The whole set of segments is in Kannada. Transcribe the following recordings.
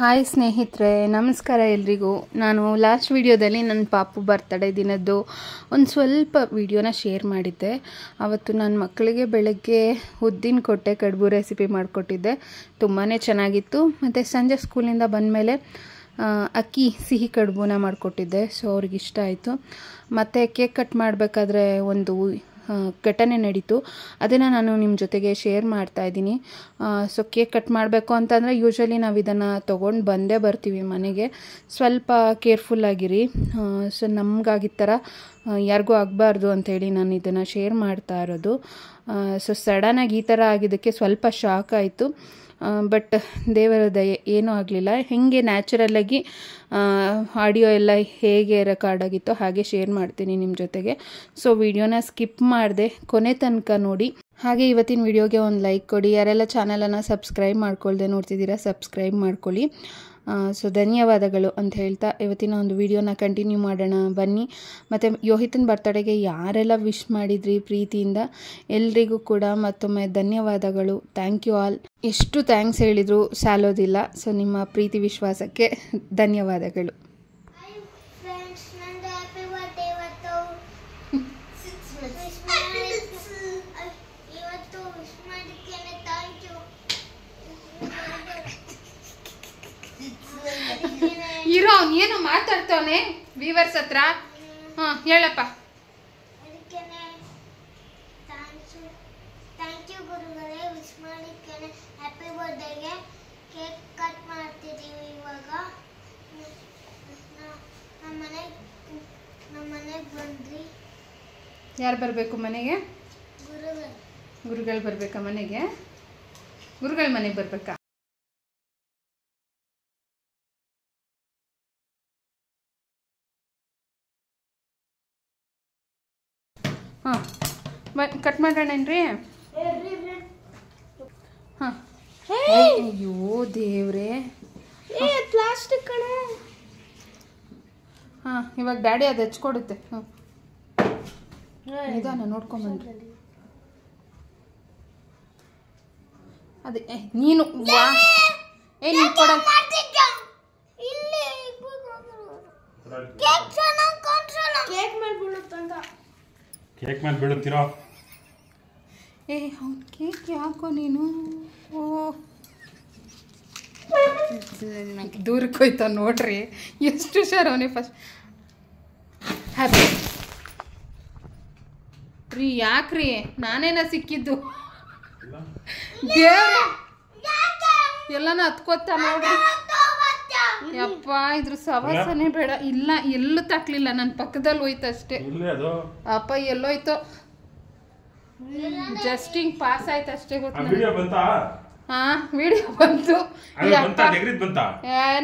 ಹಾಯ್ ಸ್ನೇಹಿತರೆ ನಮಸ್ಕಾರ ಎಲ್ರಿಗೂ ನಾನು ಲಾಸ್ಟ್ ವಿಡಿಯೋದಲ್ಲಿ ನನ್ನ ಪಾಪು ಬರ್ತಡೇ ದಿನದ್ದು ಒಂದು ಸ್ವಲ್ಪ ವಿಡಿಯೋನ ಶೇರ್ ಮಾಡಿದ್ದೆ ಅವತ್ತು ನಾನು ಮಕ್ಕಳಿಗೆ ಬೆಳಗ್ಗೆ ಉದ್ದಿನ ಕೊಟ್ಟೆ ಕಡುಬು ರೆಸಿಪಿ ಮಾಡಿಕೊಟ್ಟಿದ್ದೆ ತುಂಬಾ ಚೆನ್ನಾಗಿತ್ತು ಮತ್ತು ಸಂಜೆ ಸ್ಕೂಲಿಂದ ಬಂದಮೇಲೆ ಅಕ್ಕಿ ಸಿಹಿ ಕಡುಬುನ ಮಾಡಿಕೊಟ್ಟಿದ್ದೆ ಸೊ ಅವ್ರಿಗೆ ಇಷ್ಟ ಆಯಿತು ಮತ್ತು ಕೇಕ್ ಕಟ್ ಮಾಡಬೇಕಾದ್ರೆ ಒಂದು ಘಟನೆ ನಡೀತು ಅದನ್ನು ನಾನು ನಿಮ್ಮ ಜೊತೆಗೆ ಶೇರ್ ಮಾಡ್ತಾ ಇದ್ದೀನಿ ಸೊ ಕೇಕ್ ಕಟ್ ಮಾಡಬೇಕು ಅಂತಂದರೆ ಯೂಶ್ವಲಿ ನಾವು ಇದನ್ನು ತೊಗೊಂಡು ಬಂದೇ ಬರ್ತೀವಿ ಮನೆಗೆ ಸ್ವಲ್ಪ ಕೇರ್ಫುಲ್ಲಾಗಿರಿ ಸೊ ನಮಗಾಗಿ ಥರ ಯಾರಿಗೂ ಆಗಬಾರ್ದು ಅಂಥೇಳಿ ನಾನು ಇದನ್ನು ಶೇರ್ ಮಾಡ್ತಾ ಇರೋದು ಸೊ ಸಡನ್ನಾಗಿ ಈ ಥರ ಆಗಿದ್ದಕ್ಕೆ ಸ್ವಲ್ಪ ಶಾಕ್ ಆಯಿತು ಬಟ್ ದೇವರ ದಯೆ ಏನೂ ಆಗಲಿಲ್ಲ ಹೇಗೆ ನ್ಯಾಚುರಲ್ಲಾಗಿ ಆಡಿಯೋ ಎಲ್ಲ ಹೇಗೆ ರೆಕಾರ್ಡ್ ಆಗಿತ್ತೋ ಹಾಗೆ ಶೇರ್ ಮಾಡ್ತೀನಿ ನಿಮ್ಮ ಜೊತೆಗೆ ಸೊ ವಿಡಿಯೋನ ಸ್ಕಿಪ್ ಮಾಡಿದೆ ಕೊನೆ ತನಕ ನೋಡಿ ಹಾಗೆ ಇವತ್ತಿನ ವಿಡಿಯೋಗೆ ಒಂದು ಲೈಕ್ ಕೊಡಿ ಯಾರೆಲ್ಲ ಚಾನಲನ್ನು ಸಬ್ಸ್ಕ್ರೈಬ್ ಮಾಡ್ಕೊಳ್ದೆ ನೋಡ್ತಿದ್ದೀರಾ ಸಬ್ಸ್ಕ್ರೈಬ್ ಮಾಡ್ಕೊಳ್ಳಿ ಸೊ ಧನ್ಯವಾದಗಳು ಅಂತ ಹೇಳ್ತಾ ಇವತ್ತಿನ ಒಂದು ವಿಡಿಯೋನ ಕಂಟಿನ್ಯೂ ಮಾಡೋಣ ಬನ್ನಿ ಮತ್ತು ಯೋಹಿತನ ಬರ್ತಡೆಗೆ ಯಾರೆಲ್ಲ ವಿಶ್ ಮಾಡಿದ್ರಿ ಪ್ರೀತಿಯಿಂದ ಎಲ್ರಿಗೂ ಕೂಡ ಮತ್ತೊಮ್ಮೆ ಧನ್ಯವಾದಗಳು ಥ್ಯಾಂಕ್ ಯು ಆಲ್ ಎಷ್ಟು ಥ್ಯಾಂಕ್ಸ್ ಹೇಳಿದರೂ ಸಾಲೋದಿಲ್ಲ ಸೊ ನಿಮ್ಮ ಪ್ರೀತಿ ವಿಶ್ವಾಸಕ್ಕೆ ಧನ್ಯವಾದಗಳು ಇರೋ ಏನು ಮಾತಾಡ್ತವನೆ ವಿವರ್ಸ್ ಹತ್ರ ಹಾಂ ಹೇಳಪ್ಪ ಯಾರು ಬರಬೇಕು ಮನೆಗೆ ಗುರುಗಳು ಬರಬೇಕಾ ಮನೆಗೆ ಗುರುಗಳ ಮನೆಗೆ ಬರಬೇಕಾ ಹಾಂ ಕಟ್ ಮಾಡೋಣೇನ್ರಿ ಹಾಂ ಅಯ್ಯೋ ದೇವ್ರೆ ಪ್ಲಾಸ್ಟಿಕ್ ಕಣ ಹಾಂ ಇವಾಗ ಡ್ಯಾಡಿ ಅದು ಹಚ್ಕೊಡುತ್ತೆ ಹ್ಞೂ ನಿಧಾನ ನೋಡ್ಕೊಂಬಂದು ಅದೇ ನೀನು ವಾ ಏ ಕೊಡ ಕೇಕ್ ಮೇಲೆ ಬೀಳುತ್ತೀರೋ ಏ ಅವ್ನ ಕೇಕ್ ಯಾಕೋ ನೀನು ಓ ದೂರಕ್ಕೆ ಹೋಯ್ತಾ ನೋಡ್ರಿ ಎಷ್ಟು ಸರ್ ಅವನೇ ಫಸ್ಟ್ ಹ್ಯಾಪಿ ರೀ ಯಾಕ್ರಿ ನಾನೇನ ಸಿಕ್ಕಿದ್ದು ಎಲ್ಲಾನ ಹತ್ಕೋತ ನೋಡ್ರಿ ಯಪ್ಪ ಇದ್ರ ಸವಾಸನೆ ಬೇಡ ಇಲ್ಲ ಎಲ್ಲೂ ತಾಕ್ಲಿಲ್ಲ ನನ್ನ ಪಕ್ಕದಲ್ಲಿ ಅಷ್ಟೇ ಅಪ್ಪ ಎಲ್ಲೋಯ್ತು ಜಸ್ಟ್ ಹಿಂಗ್ ಪಾಸ್ ಆಯ್ತು ಅಷ್ಟೇ ಗೊತ್ತ ಹಾ ವಿಡಿಯೋ ಬಂತು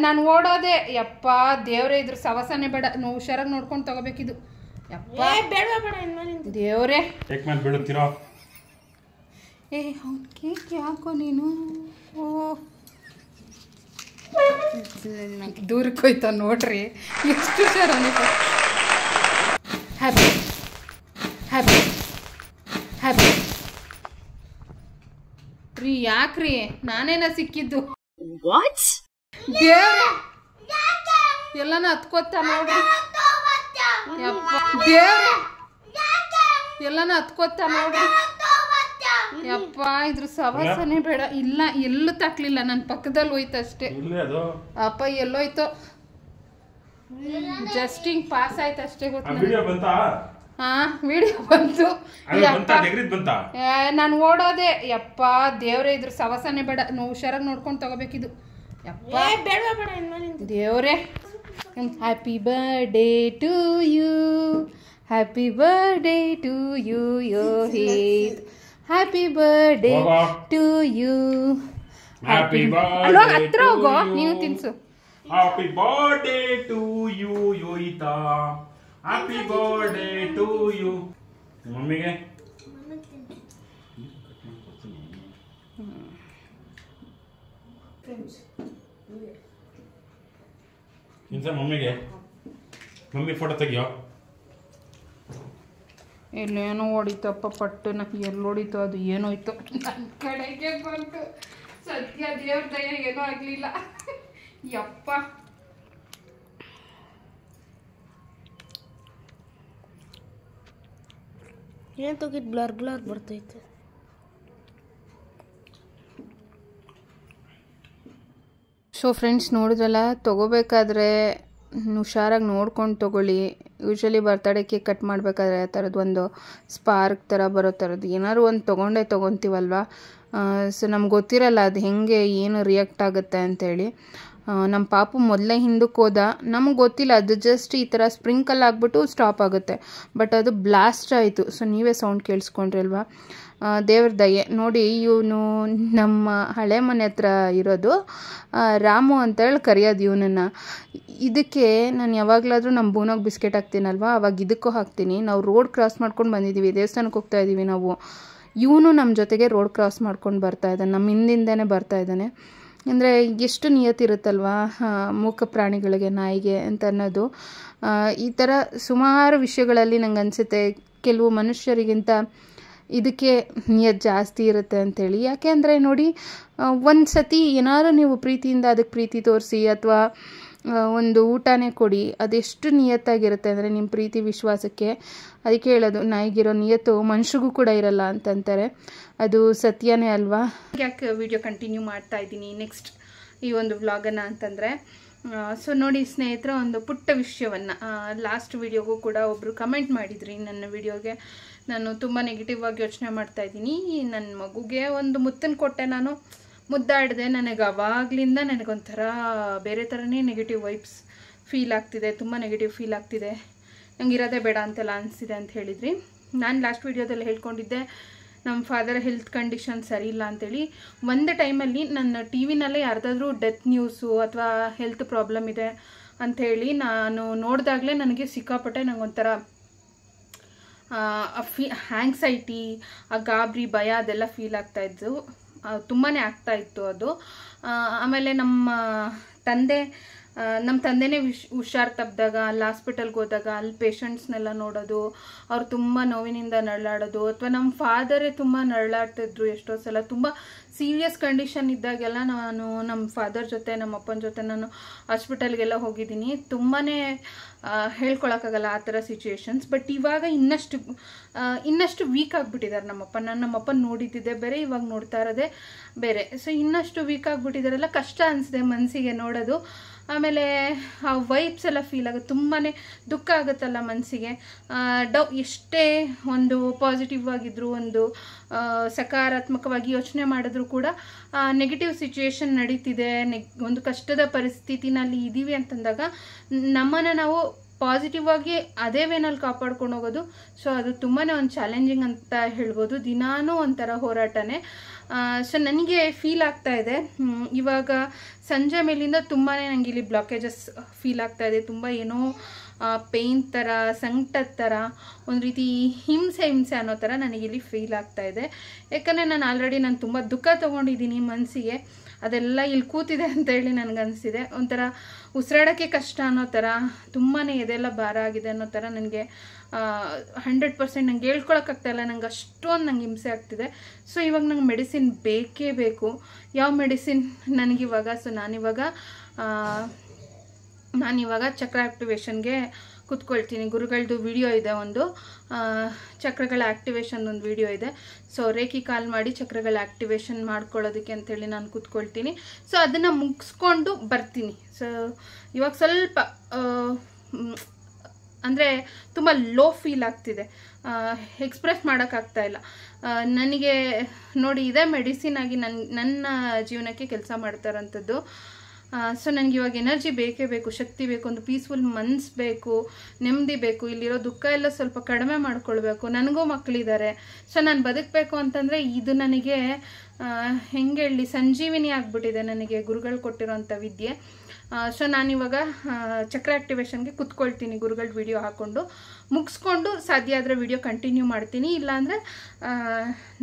ನಾನು ಓಡೋದೆ ಯಪ್ಪ ದೇವ್ರೆ ಇದ್ರ ಸವಸನೆ ಬೇಡ ನಾವು ಹುಷಾರಾಗಿ ನೋಡ್ಕೊಂಡು ತಗೋಬೇಕಿದು ದೇವ್ರೆ ಏ ಕೇಕ್ ನೀನು ದೂರಕ್ಕೆ ನೋಡ್ರಿ ಎಷ್ಟು ಸರ್ ರೀ ಯಾಕ್ರಿ ನಾನೇನ ಸಿಕ್ಕಿದ್ದು ದೇವ್ರೆ ಎಲ್ಲಾನು ಹತ್ಕೋತಾ ನೋಡ್ರಿ ಎಲ್ಲಾನು ಹತ್ಕೋತ ನೋಡ್ರಿ ಯಪ್ಪ ಇದ್ರ ಸವಾಸನೆ ಬೇಡ ಇಲ್ಲ ಎಲ್ಲೂ ತಾಕ್ಲಿಲ್ಲ ನನ್ನ ಪಕ್ಕದಲ್ಲಿ ಹೋಯ್ತಷ್ಟೇ ಅಪ್ಪ ಎಲ್ಲೋಯ್ತು ಜಸ್ಟ್ ಹಿಂಗ್ ಪಾಸ್ ಆಯ್ತು ಅಷ್ಟೇ ಗೊತ್ತಿಲ್ಲ ಹಾ ವಿಡಿಯೋ ಬಂತು ನಾನು ಓಡೋದೆ ಯಪ್ಪ ದೇವ್ರೆ ಇದ್ರ ಸವಾಸನೆ ಬೇಡ ನಾವು ಹುಷಾರಾಗಿ ನೋಡ್ಕೊಂಡು ತಗೋಬೇಕಿದು ಯಪ್ಪ ದೇವ್ರೆ happy birthday to you happy birthday to you ಯೋ ಹೇತ್ happy birthday to you happy ಹತ್ರ ಹೋಗೋ ನೀನು ತಿನ್ಸು ಹ್ಯಾಪಿ ಬರ್ಡೇ ಟು ಯು ಯೋಯಿತಾ ಹ್ಯಾಪಿ ಬರ್ಡೇ ಟು ಯು ಮಮ್ಮಿಗೆ ಫ್ರೆಂಡ್ಸ್ ಇನ್ಸ ಮಮ್ಮಿಗೆ ಮಮ್ಮಿ ಫೋಟೋ ತೆಗಿಯೋ ಇಲ್ಲೇನೋ ಹೊಡಿತಪ್ಪ ಪಟ್ಟು ಪಟ್ಟನ ಎಲ್ಲಿ ಹೊಡಿತು ಅದು ಏನೋಯ್ತು ನನ್ನ ಕಡೆಗೆ ಬಂತು ಸದ್ಯ ದೇವ್ರ ದಯ ಏನೂ ಆಗಲಿಲ್ಲ ಯಪ್ಪ ಏನು ತೆಗಿದ್ ಬ್ಲರ್ ಬ್ಲರ್ ಬರ್ತೈತೆ ಸೊ ಫ್ರೆಂಡ್ಸ್ ನೋಡಿದ್ರಲ್ಲ ತೊಗೋಬೇಕಾದ್ರೆ ಹುಷಾರಾಗಿ ನೋಡ್ಕೊಂಡು ತೊಗೊಳ್ಳಿ ಯೂಶ್ವಲಿ ಕೇಕ್ ಕಟ್ ಮಾಡಬೇಕಾದ್ರೆ ಆ ಥರದ್ದು ಒಂದು ಸ್ಪಾರ್ಕ್ ಥರ ಬರೋ ಥರದ್ದು ಏನಾದ್ರು ಒಂದು ತೊಗೊಂಡೆ ತೊಗೊತೀವಲ್ವಾ ಸೊ ನಮ್ಗೆ ಗೊತ್ತಿರಲ್ಲ ಅದು ಹೆಂಗೆ ಏನು ರಿಯಾಕ್ಟ್ ಆಗುತ್ತೆ ಅಂತೇಳಿ ನಮ್ಮ ಪಾಪು ಮೊದಲೇ ಹಿಂದಕ್ಕೆ ಹೋದ ನಮಗೆ ಗೊತ್ತಿಲ್ಲ ಅದು ಜಸ್ಟ್ ಈ ಥರ ಸ್ಪ್ರಿಂಕಲ್ ಆಗಿಬಿಟ್ಟು ಸ್ಟಾಪ್ ಆಗುತ್ತೆ ಬಟ್ ಅದು ಬ್ಲಾಸ್ಟ್ ಆಯಿತು ಸೊ ನೀವೇ ಸೌಂಡ್ ಕೇಳಿಸ್ಕೊಂಡ್ರಿ ಅಲ್ವಾ ದೇವ್ರ ದಯೆ ನೋಡಿ ಇವನು ನಮ್ಮ ಹಳೆ ಮನೆ ಹತ್ರ ಇರೋದು ರಾಮು ಅಂತೇಳಿ ಕರೆಯೋದು ಇವನನ್ನು ಇದಕ್ಕೆ ನಾನು ಯಾವಾಗಲಾದರೂ ನಮ್ಮ ಬೂನೋಗಿ ಬಿಸ್ಕೆಟ್ ಹಾಕ್ತೀನಲ್ವಾ ಅವಾಗ ಇದಕ್ಕೂ ಹಾಕ್ತೀನಿ ನಾವು ರೋಡ್ ಕ್ರಾಸ್ ಮಾಡ್ಕೊಂಡು ಬಂದಿದ್ದೀವಿ ದೇವಸ್ಥಾನಕ್ಕೆ ಹೋಗ್ತಾ ಇದ್ದೀವಿ ನಾವು ಇವನು ನಮ್ಮ ಜೊತೆಗೆ ರೋಡ್ ಕ್ರಾಸ್ ಮಾಡ್ಕೊಂಡು ಬರ್ತಾ ಇದ್ದಾನೆ ನಮ್ಮ ಹಿಂದಿಂದನೇ ಬರ್ತಾ ಇದ್ದಾನೆ ಅಂದರೆ ಎಷ್ಟು ಇರುತ್ತಲ್ವಾ ಮೂಕ ಪ್ರಾಣಿಗಳಿಗೆ ನಾಯಿಗೆ ಅಂತ ಅನ್ನೋದು ಈ ಥರ ಸುಮಾರು ವಿಷಯಗಳಲ್ಲಿ ನಂಗೆ ಅನಿಸುತ್ತೆ ಕೆಲವು ಮನುಷ್ಯರಿಗಿಂತ ಇದಕ್ಕೆ ನಿಯತ್ ಜಾಸ್ತಿ ಇರುತ್ತೆ ಅಂಥೇಳಿ ಯಾಕೆ ಅಂದರೆ ನೋಡಿ ಒಂದು ಸತಿ ಏನಾದ್ರೂ ನೀವು ಪ್ರೀತಿಯಿಂದ ಅದಕ್ಕೆ ಪ್ರೀತಿ ತೋರಿಸಿ ಅಥವಾ ಒಂದು ಊಟನೇ ಕೊಡಿ ಅದೆಷ್ಟು ನಿಯತ್ತಾಗಿರುತ್ತೆ ಅಂದರೆ ನಿಮ್ಮ ಪ್ರೀತಿ ವಿಶ್ವಾಸಕ್ಕೆ ಅದಕ್ಕೆ ಹೇಳೋದು ನಾಯಿಗಿರೋ ನಿಯತ್ತು ಮನುಷ್ಯಗೂ ಕೂಡ ಇರಲ್ಲ ಅಂತಂತಾರೆ ಅದು ಸತ್ಯನೇ ಅಲ್ವಾ ಯಾಕೆ ವಿಡಿಯೋ ಕಂಟಿನ್ಯೂ ಮಾಡ್ತಾ ಇದ್ದೀನಿ ನೆಕ್ಸ್ಟ್ ಈ ಒಂದು ವ್ಲಾಗನ್ನು ಅಂತಂದರೆ ಸೊ ನೋಡಿ ಸ್ನೇಹಿತರ ಒಂದು ಪುಟ್ಟ ವಿಷಯವನ್ನು ಲಾಸ್ಟ್ ವಿಡಿಯೋಗೂ ಕೂಡ ಒಬ್ಬರು ಕಮೆಂಟ್ ಮಾಡಿದ್ರಿ ನನ್ನ ವಿಡಿಯೋಗೆ ನಾನು ತುಂಬ ನೆಗೆಟಿವ್ ಆಗಿ ಯೋಚನೆ ಮಾಡ್ತಾ ಮಾಡ್ತಾಯಿದ್ದೀನಿ ನನ್ನ ಮಗುಗೆ ಒಂದು ಮುತ್ತನ್ನು ಕೊಟ್ಟೆ ನಾನು ಮುದ್ದಾಡಿದೆ ನನಗೆ ಅವಾಗಲಿಂದ ನನಗೊಂಥರ ಬೇರೆ ಥರನೇ ನೆಗೆಟಿವ್ ವೈಬ್ಸ್ ಫೀಲ್ ಆಗ್ತಿದೆ ತುಂಬ ನೆಗೆಟಿವ್ ಫೀಲ್ ಆಗ್ತಿದೆ ನಂಗೆ ಇರೋದೇ ಬೇಡ ಅಂತೆಲ್ಲ ಅನಿಸಿದೆ ಅಂತ ಹೇಳಿದ್ರಿ ನಾನು ಲಾಸ್ಟ್ ವೀಡಿಯೋದಲ್ಲಿ ಹೇಳ್ಕೊಂಡಿದ್ದೆ ನಮ್ಮ ಫಾದರ್ ಹೆಲ್ತ್ ಕಂಡೀಷನ್ ಸರಿ ಇಲ್ಲ ಅಂತೇಳಿ ಒಂದು ಟೈಮಲ್ಲಿ ನನ್ನ ಟಿ ವಿನಲ್ಲೇ ಯಾರ್ದಾದ್ರೂ ಡೆತ್ ನ್ಯೂಸು ಅಥವಾ ಹೆಲ್ತ್ ಪ್ರಾಬ್ಲಮ್ ಇದೆ ಅಂಥೇಳಿ ನಾನು ನೋಡಿದಾಗಲೇ ನನಗೆ ಸಿಕ್ಕಾಪಟ್ಟೆ ನನಗೊಂಥರ ಫೀ ಆ್ಯಂಗ್ಸೈಟಿ ಆ ಗಾಬರಿ ಭಯ ಅದೆಲ್ಲ ಫೀಲ್ ಆಗ್ತಾಯಿದ್ದು ತುಂಬಾ ಆಗ್ತಾ ಇತ್ತು ಅದು ಆಮೇಲೆ ನಮ್ಮ ತಂದೆ ನಮ್ಮ ತಂದೆನೇ ವಿಶ್ ಹುಷಾರು ತಪ್ಪಿದಾಗ ಅಲ್ಲಿ ಹಾಸ್ಪಿಟಲ್ಗೆ ಹೋದಾಗ ಅಲ್ಲಿ ಪೇಷಂಟ್ಸ್ನೆಲ್ಲ ನೋಡೋದು ಅವ್ರು ತುಂಬ ನೋವಿನಿಂದ ನರಳಾಡೋದು ಅಥವಾ ನಮ್ಮ ಫಾದರೇ ತುಂಬ ನರಳಾಡ್ತಿದ್ರು ಎಷ್ಟೋ ಸಲ ತುಂಬ ಸೀರಿಯಸ್ ಕಂಡೀಷನ್ ಇದ್ದಾಗೆಲ್ಲ ನಾನು ನಮ್ಮ ಫಾದರ್ ಜೊತೆ ನಮ್ಮ ಅಪ್ಪನ ಜೊತೆ ನಾನು ಹಾಸ್ಪಿಟಲ್ಗೆಲ್ಲ ಹೋಗಿದ್ದೀನಿ ತುಂಬಾ ಹೇಳ್ಕೊಳಕ್ಕಾಗಲ್ಲ ಆ ಥರ ಸಿಚುಯೇಷನ್ಸ್ ಬಟ್ ಇವಾಗ ಇನ್ನಷ್ಟು ಇನ್ನಷ್ಟು ವೀಕ್ ಆಗಿಬಿಟ್ಟಿದ್ದಾರೆ ನಮ್ಮಪ್ಪ ನಾನು ನಮ್ಮಪ್ಪನ ನೋಡಿದ್ದಿದ್ದೆ ಬೇರೆ ಇವಾಗ ನೋಡ್ತಾ ಇರೋದೇ ಬೇರೆ ಸೊ ಇನ್ನಷ್ಟು ವೀಕ್ ಆಗಿಬಿಟ್ಟಿದಾರೆಲ್ಲ ಕಷ್ಟ ಅನಿಸಿದೆ ಮನಸ್ಸಿಗೆ ನೋಡೋದು ಆಮೇಲೆ ಆ ವೈಬ್ಸ್ ಎಲ್ಲ ಫೀಲ್ ಆಗುತ್ತೆ ತುಂಬಾ ದುಃಖ ಆಗುತ್ತಲ್ಲ ಮನಸ್ಸಿಗೆ ಡೌ ಎಷ್ಟೇ ಒಂದು ಪಾಸಿಟಿವ್ ಆಗಿದ್ರು ಒಂದು ಸಕಾರಾತ್ಮಕವಾಗಿ ಯೋಚನೆ ಮಾಡಿದ್ರು ಕೂಡ ನೆಗೆಟಿವ್ ಸಿಚುವೇಶನ್ ನಡೀತಿದೆ ನೆಗ್ ಒಂದು ಕಷ್ಟದ ಪರಿಸ್ಥಿತಿನಲ್ಲಿ ಇದ್ದೀವಿ ಅಂತಂದಾಗ ನಮ್ಮನ್ನು ನಾವು ಪಾಸಿಟಿವ್ ಆಗಿ ಅದೇ ವೇನಲ್ಲಿ ಕಾಪಾಡ್ಕೊಂಡು ಹೋಗೋದು ಸೊ ಅದು ತುಂಬಾ ಒಂದು ಚಾಲೆಂಜಿಂಗ್ ಅಂತ ಹೇಳ್ಬೋದು ದಿನಾನೂ ಒಂಥರ ಹೋರಾಟನೇ ಸೊ ನನಗೆ ಫೀಲ್ ಆಗ್ತಾ ಇದೆ ಇವಾಗ ಸಂಜೆ ಮೇಲಿಂದ ತುಂಬಾ ನನಗೆ ಇಲ್ಲಿ ಬ್ಲಾಕೇಜಸ್ ಫೀಲ್ ಆಗ್ತಾ ಇದೆ ತುಂಬ ಏನೋ ಪೇಯ್ನ್ ಥರ ಸಂಕಟದ ಥರ ಒಂದು ರೀತಿ ಹಿಂಸೆ ಹಿಂಸೆ ಅನ್ನೋ ಥರ ನನಗಿಲ್ಲಿ ಫೀಲ್ ಆಗ್ತಾ ಇದೆ ಯಾಕಂದರೆ ನಾನು ಆಲ್ರೆಡಿ ನಾನು ತುಂಬ ದುಃಖ ತೊಗೊಂಡಿದ್ದೀನಿ ಮನಸ್ಸಿಗೆ ಅದೆಲ್ಲ ಇಲ್ಲಿ ಕೂತಿದೆ ಅಂತ ಹೇಳಿ ಒಂಥರ ಉಸಿರಾಡೋಕ್ಕೆ ಕಷ್ಟ ಅನ್ನೋ ಥರ ತುಂಬಾ ಎದೆಲ್ಲ ಭಾರ ಆಗಿದೆ ಅನ್ನೋ ಥರ ನನಗೆ ಹಂಡ್ರೆಡ್ ಪರ್ಸೆಂಟ್ ನಂಗೆ ಹೇಳ್ಕೊಳಕ್ಕಾಗ್ತಾಯಿಲ್ಲ ನಂಗೆ ಅಷ್ಟೊಂದು ನಂಗೆ ಹಿಂಸೆ ಆಗ್ತಿದೆ ಸೊ ಇವಾಗ ನಂಗೆ ಮೆಡಿಸಿನ್ ಬೇಕೇ ಬೇಕು ಯಾವ ಮೆಡಿಸಿನ್ ನನಗಿವಾಗ ಸೊ ನಾನಿವಾಗ ನಾನಿವಾಗ ಚಕ್ರ ಆಕ್ಟಿವೇಶನ್ಗೆ ಕೂತ್ಕೊಳ್ತೀನಿ ಗುರುಗಳದ್ದು ವಿಡಿಯೋ ಇದೆ ಒಂದು ಚಕ್ರಗಳ ಆ್ಯಕ್ಟಿವೇಶನ್ ಒಂದು ವಿಡಿಯೋ ಇದೆ ಸೊ ರೇಖಿ ಕಾಲ್ ಮಾಡಿ ಚಕ್ರಗಳ ಆ್ಯಕ್ಟಿವೇಶನ್ ಮಾಡ್ಕೊಳ್ಳೋದಕ್ಕೆ ಅಂಥೇಳಿ ನಾನು ಕೂತ್ಕೊಳ್ತೀನಿ ಸೊ ಅದನ್ನು ಮುಗಿಸ್ಕೊಂಡು ಬರ್ತೀನಿ ಸೊ ಇವಾಗ ಸ್ವಲ್ಪ ಅಂದರೆ ತುಂಬ ಲೋ ಫೀಲ್ ಆಗ್ತಿದೆ ಎಕ್ಸ್ಪ್ರೆಸ್ ಮಾಡೋಕ್ಕಾಗ್ತಾಯಿಲ್ಲ ಇಲ್ಲ ನನಗೆ ನೋಡಿ ಇದೇ ಮೆಡಿಸಿನ್ ಆಗಿ ನನ್ನ ನನ್ನ ಜೀವನಕ್ಕೆ ಕೆಲಸ ಮಾಡ್ತಾರಂಥದ್ದು ಸೊ ನನಗೆ ಇವಾಗ ಎನರ್ಜಿ ಬೇಕೇ ಬೇಕು ಶಕ್ತಿ ಬೇಕು ಒಂದು ಪೀಸ್ಫುಲ್ ಮನ್ಸ್ ಬೇಕು ನೆಮ್ಮದಿ ಬೇಕು ಇಲ್ಲಿರೋ ದುಃಖ ಎಲ್ಲ ಸ್ವಲ್ಪ ಕಡಿಮೆ ಮಾಡ್ಕೊಳ್ಬೇಕು ನನಗೂ ಮಕ್ಕಳಿದ್ದಾರೆ ಸೊ ನಾನು ಬದುಕಬೇಕು ಅಂತಂದರೆ ಇದು ನನಗೆ ಹೆಂಗೆ ಹೇಳಿ ಸಂಜೀವಿನಿ ಆಗಿಬಿಟ್ಟಿದೆ ನನಗೆ ಗುರುಗಳು ಕೊಟ್ಟಿರೋಂಥ ವಿದ್ಯೆ ಸೊ ನಾನಿವಾಗ ಚಕ್ರ ಆ್ಯಕ್ಟಿವೇಶನ್ಗೆ ಕುತ್ಕೊಳ್ತೀನಿ ಗುರುಗಳ ವಿಡಿಯೋ ಹಾಕ್ಕೊಂಡು ಮುಗಿಸ್ಕೊಂಡು ಸಾಧ್ಯ ಆದರೆ ವಿಡಿಯೋ ಕಂಟಿನ್ಯೂ ಮಾಡ್ತೀನಿ ಇಲ್ಲಾಂದರೆ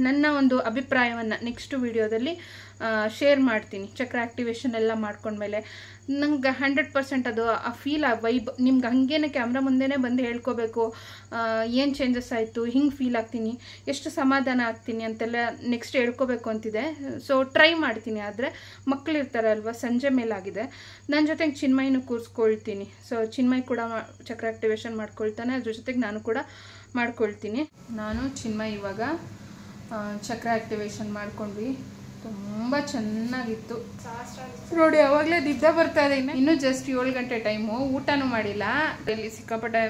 ನನ್ನ ಒಂದು ಅಭಿಪ್ರಾಯವನ್ನು ನೆಕ್ಸ್ಟ್ ವಿಡಿಯೋದಲ್ಲಿ ಶೇರ್ ಮಾಡ್ತೀನಿ ಚಕ್ರ ಆ್ಯಕ್ಟಿವೇಶನ್ ಎಲ್ಲ ಮಾಡ್ಕೊಂಡ್ಮೇಲೆ ನಂಗೆ ಹಂಡ್ರೆಡ್ ಪರ್ಸೆಂಟ್ ಅದು ಆ ಫೀಲ್ ಆ ವೈಬ್ ನಿಮ್ಗೆ ಹಾಗೇನೇ ಕ್ಯಾಮ್ರಾ ಮುಂದೆನೇ ಬಂದು ಹೇಳ್ಕೋಬೇಕು ಏನು ಚೇಂಜಸ್ ಆಯಿತು ಹಿಂಗೆ ಫೀಲ್ ಆಗ್ತೀನಿ ಎಷ್ಟು ಸಮಾಧಾನ ಆಗ್ತೀನಿ ಅಂತೆಲ್ಲ ನೆಕ್ಸ್ಟ್ ಹೇಳ್ಕೋಬೇಕು ಅಂತಿದೆ ಸೊ ಟ್ರೈ ಮಾಡ್ತೀನಿ ಆದರೆ ಮಕ್ಕಳಿರ್ತಾರಲ್ವ ಅಲ್ವಾ ಸಂಜೆ ಮೇಲಾಗಿದೆ ನನ್ನ ಜೊತೆಗೆ ಚಿನ್ಮಯನೂ ಕೂರಿಸ್ಕೊಳ್ತೀನಿ ಸೊ ಚಿನ್ಮಯ್ ಕೂಡ ಚಕ್ರ ಆ್ಯಕ್ಟಿವೇಶನ್ ಮಾಡ್ಕೊಳ್ತಾನೆ ಅದ್ರ ಜೊತೆಗೆ ನಾನು ಕೂಡ ಮಾಡ್ಕೊಳ್ತೀನಿ ನಾನು ಚಿನ್ಮಯ ಇವಾಗ ಚಕ್ರ ಆ್ಯಕ್ಟಿವೇಶನ್ ಮಾಡ್ಕೊಂಡ್ವಿ ತುಂಬ ಚೆನ್ನಾಗಿತ್ತು ನೋಡಿ ಅವಾಗಲೇ ದಿದ್ದ ಬರ್ತಾ ಇದೆ ಇನ್ನು ಜಸ್ಟ್ ಏಳು ಗಂಟೆ ಟೈಮು ಊಟನೂ ಮಾಡಿಲ್ಲ ಇಲ್ಲಿ ಸಿಕ್ಕಾಪಟ್ಟೆ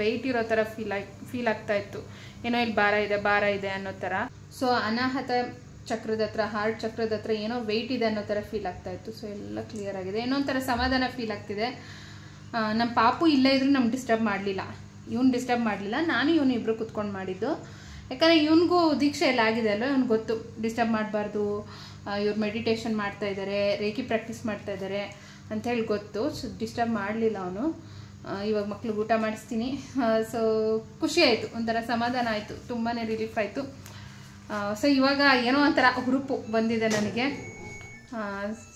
ವೆಯ್ಟ್ ಇರೋ ಥರ ಫೀಲ್ ಆಗಿ ಫೀಲ್ ಆಗ್ತಾ ಇತ್ತು ಏನೋ ಇಲ್ಲಿ ಭಾರ ಇದೆ ಭಾರ ಇದೆ ಅನ್ನೋ ಥರ ಸೊ ಅನಾಹತ ಚಕ್ರದ ಹತ್ರ ಹಾರ್ಟ್ ಚಕ್ರದ ಹತ್ರ ಏನೋ ವೆಯ್ಟ್ ಇದೆ ಅನ್ನೋ ಥರ ಫೀಲ್ ಆಗ್ತಾ ಇತ್ತು ಸೊ ಎಲ್ಲ ಕ್ಲಿಯರ್ ಆಗಿದೆ ಏನೋ ಒಂಥರ ಸಮಾಧಾನ ಫೀಲ್ ಆಗ್ತಿದೆ ನಮ್ಮ ಪಾಪು ಇಲ್ಲೇ ಇದ್ರೂ ನಮ್ಗೆ ಡಿಸ್ಟರ್ಬ್ ಮಾಡಲಿಲ್ಲ ಇವ್ನು ಡಿಸ್ಟರ್ಬ್ ಮಾಡಲಿಲ್ಲ ನಾನು ಇವನು ಇಬ್ಬರು ಕುತ್ಕೊಂಡು ಮಾಡಿದ್ದು ಯಾಕಂದರೆ ಇವನಿಗೂ ದೀಕ್ಷೆ ಎಲ್ಲ ಆಗಿದೆ ಅಲ್ವ ಇವ್ನಿಗೆ ಗೊತ್ತು ಡಿಸ್ಟರ್ಬ್ ಮಾಡಬಾರ್ದು ಇವ್ರು ಮೆಡಿಟೇಷನ್ ಮಾಡ್ತಾ ಇದ್ದಾರೆ ರೇಖಿ ಪ್ರಾಕ್ಟೀಸ್ ಮಾಡ್ತಾ ಇದ್ದಾರೆ ಅಂಥೇಳಿ ಗೊತ್ತು ಸೊ ಡಿಸ್ಟರ್ಬ್ ಮಾಡಲಿಲ್ಲ ಅವನು ಇವಾಗ ಮಕ್ಳಿಗೆ ಊಟ ಮಾಡಿಸ್ತೀನಿ ಸೊ ಖುಷಿ ಆಯಿತು ಒಂಥರ ಸಮಾಧಾನ ಆಯಿತು ತುಂಬಾ ರಿಲೀಫ್ ಆಯಿತು ಸೊ ಇವಾಗ ಏನೋ ಒಂಥರ ಹುರುಪು ಬಂದಿದೆ ನನಗೆ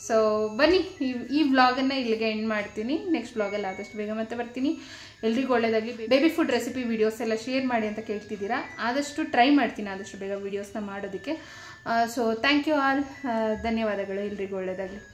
ಸೊ ಬನ್ನಿ ಈ ಈ ವ್ಲಾಗನ್ನು ಇಲ್ಲಿಗೆ ಎಂಡ್ ಮಾಡ್ತೀನಿ ನೆಕ್ಸ್ಟ್ ವ್ಲಾಗಲ್ಲಿ ಆದಷ್ಟು ಬೇಗ ಮತ್ತೆ ಬರ್ತೀನಿ ಎಲ್ರಿಗೂ ಒಳ್ಳೆಯದಾಗಲಿ ಬೇಬಿ ಫುಡ್ ರೆಸಿಪಿ ವೀಡಿಯೋಸ್ ಎಲ್ಲ ಶೇರ್ ಮಾಡಿ ಅಂತ ಕೇಳ್ತಿದ್ದೀರಾ ಆದಷ್ಟು ಟ್ರೈ ಮಾಡ್ತೀನಿ ಆದಷ್ಟು ಬೇಗ ವೀಡಿಯೋಸ್ನ ಮಾಡೋದಕ್ಕೆ ಸೊ ಥ್ಯಾಂಕ್ ಯು ಆಲ್ ಧನ್ಯವಾದಗಳು ಎಲ್ರಿಗೂ ಒಳ್ಳೆಯದಾಗಲಿ